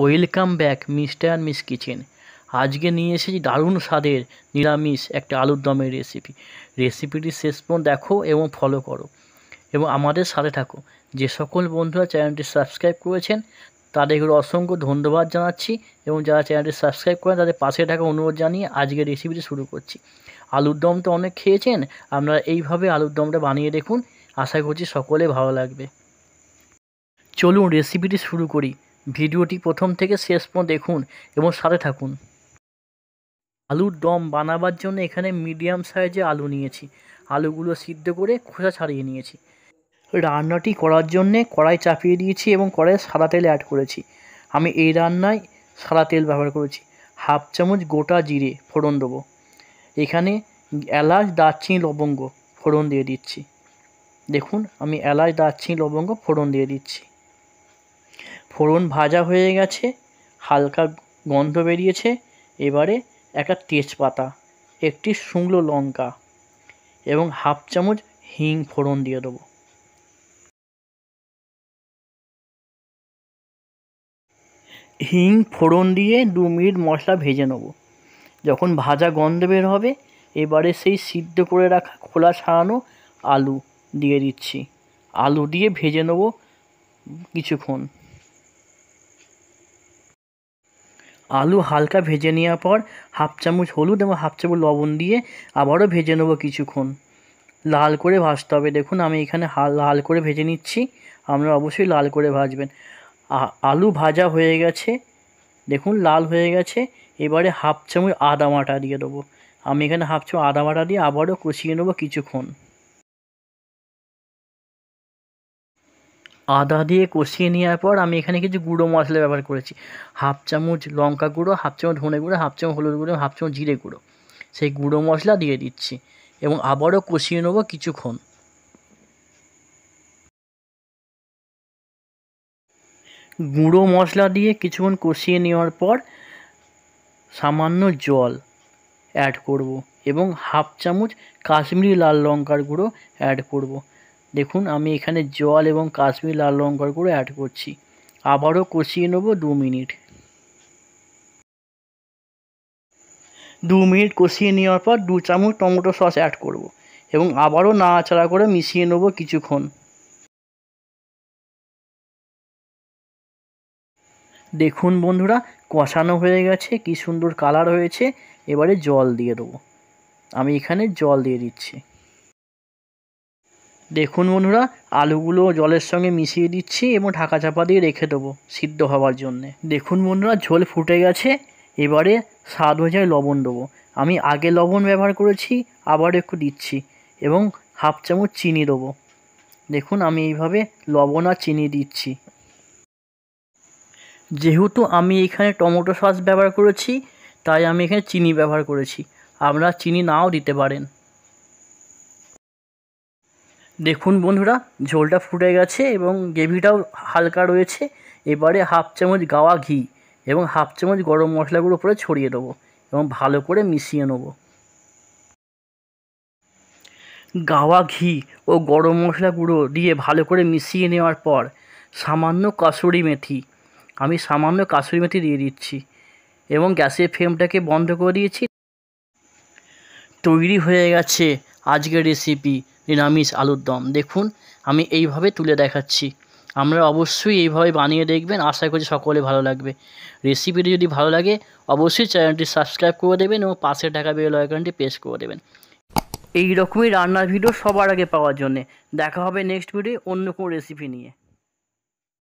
welcome back mister and miss kitchen আজকে নিয়ে এসেছি দারুণ স্বাদের নিরামিষ একটা আলুর দমের রেসিপি রেসিপিটি শেষ পর্যন্ত দেখো এবং ফলো করো এবং আমাদের সাথে থাকো যে সকল বন্ধুরা চ্যানেলটি সাবস্ক্রাইব করেছেন তাদেরকে অসংখ্য ধন্যবাদ জানাচ্ছি এবং যারা চ্যানেলটি সাবস্ক্রাইব করেন তাদের পাশে থাকা অনুরোধ জানিয়ে আজকে রেসিপিটি শুরু করছি আলুর দম তো অনেক খেয়েছেন আপনারা এইভাবে আলুর দমটা বানিয়ে দেখুন আশা করছি সকলে ভালো লাগবে চলুন রেসিপিটি শুরু করি ভিডিওটি প্রথম থেকে শেষ পর্যন্ত দেখুন এবং সাথে থাকুন আলুর দম বানাবার জন্য এখানে মিডিয়াম সাইজে আলু নিয়েছি আলুগুলো সিদ্ধ করে খোসা ছাড়িয়ে নিয়েছি রান্নাটি করার জন্যে কড়াই চাপিয়ে দিয়েছি এবং কড়াই সাদা তেল অ্যাড করেছি আমি এই রান্নায় সাদা তেল ব্যবহার করেছি হাফ চামচ গোটা জিরে ফোড়ন দেবো এখানে এলাচ দারচিনি লবঙ্গ ফোড়ন দিয়ে দিচ্ছি দেখুন আমি এলাচ দারচিনি লবঙ্গ ফোড়ন দিয়ে দিচ্ছি ফোড়ন ভাজা হয়ে গেছে হালকা গন্ধ বেরিয়েছে এবারে একটা তেজপাতা একটি শুকনো লঙ্কা এবং হাফ চামচ হিং ফোড়ন দিয়ে দেবো হিং ফোড়ন দিয়ে দু মিনিট মশলা ভেজে নেব যখন ভাজা গন্ধ বের হবে এবারে সেই সিদ্ধ করে রাখা খোলা ছাড়ানো আলু দিয়ে দিচ্ছি আলু দিয়ে ভেজে নেব কিছুক্ষণ আলু হালকা ভেজে নেওয়ার পর হাফ চামচ হলুদ এবং হাফ চামচ লবণ দিয়ে আবারও ভেজে নেবো কিছুক্ষণ লাল করে ভাজতে হবে দেখুন আমি এখানে লাল করে ভেজে নিচ্ছি আপনারা অবশ্যই লাল করে ভাজবেন আলু ভাজা হয়ে গেছে দেখুন লাল হয়ে গেছে এবারে হাফ চামচ আদা মাটা দিয়ে দেবো আমি এখানে হাফ চামচ আদা মাটা দিয়ে আবারও কষিয়ে নেবো কিছুক্ষণ আদা দিয়ে কষিয়ে নেওয়ার পর আমি এখানে কিছু গুঁড়ো মশলা ব্যবহার করেছি হাফ চামচ লঙ্কা গুঁড়ো হাফ চামচ ধনে গুঁড়ো হাফ চামচ হলুদ গুঁড়ো হাফ চামচ জিরে গুঁড়ো সেই গুঁড়ো মশলা দিয়ে দিচ্ছি এবং আবারও কষিয়ে নেবো কিছুক্ষণ গুঁড়ো মশলা দিয়ে কিছুক্ষণ কষিয়ে নেওয়ার পর সামান্য জল অ্যাড করব এবং হাফ চামচ কাশ্মীরি লাল লঙ্কার গুঁড়ো অ্যাড করব দেখুন আমি এখানে জল এবং কাশ্মীর লাল লঙ্কার করে অ্যাড করছি আবারও কষিয়ে নেব দু মিনিট দু মিনিট কষিয়ে নেওয়ার পর দু চামচ টমেটো সস অ্যাড করব এবং আবারও নাড়াচাড়া করে মিশিয়ে নেব কিছুক্ষণ দেখুন বন্ধুরা কষানো হয়ে গেছে কি সুন্দর কালার হয়েছে এবারে জল দিয়ে দেবো আমি এখানে জল দিয়ে দিচ্ছি দেখুন বন্ধুরা আলুগুলো জলের সঙ্গে মিশিয়ে দিচ্ছি এবং ঢাকা চাপা দিয়ে রেখে দেবো সিদ্ধ হওয়ার জন্যে দেখুন বন্ধুরা ঝোল ফুটে গেছে এবারে স্বাদ অনুযায়ী লবণ দেবো আমি আগে লবণ ব্যবহার করেছি আবার একটু দিচ্ছি এবং হাফ চামচ চিনি দেবো দেখুন আমি এইভাবে লবণ আর চিনি দিচ্ছি যেহেতু আমি এখানে টমেটো সস ব্যবহার করেছি তাই আমি এখানে চিনি ব্যবহার করেছি আপনারা চিনি নাও দিতে পারেন দেখুন বন্ধুরা ঝোলটা ফুটে গেছে এবং গ্রেভিটাও হালকা রয়েছে এবারে হাফ চামচ গাওয়া ঘি এবং হাফ চামচ গরম মশলাগুলো উপরে ছড়িয়ে দেবো এবং ভালো করে মিশিয়ে নেবো গাওয়া ঘি ও গরম মশলা গুঁড়ো দিয়ে ভালো করে মিশিয়ে নেওয়ার পর সামান্য কাসুরি মেথি আমি সামান্য কাসুরি মেথি দিয়ে দিচ্ছি এবং গ্যাসের ফ্লেমটাকে বন্ধ করে দিয়েছি তৈরি হয়ে গেছে আজকের রেসিপি নিরামিষ আলুর দম দেখুন আমি এইভাবে তুলে দেখাচ্ছি আমরা অবশ্যই এইভাবে বানিয়ে দেখবেন আশা করি সকলে ভালো লাগবে রেসিপিটি যদি ভালো লাগে অবশ্যই চ্যানেলটি সাবস্ক্রাইব করে দেবেন এবং পাশে টাকা বেল আইকনটি প্রেস করে দেবেন এই রকমই রান্নার ভিডিও সবার আগে পাওয়ার জন্যে দেখা হবে নেক্সট ভিডিও অন্য কোনো রেসিপি নিয়ে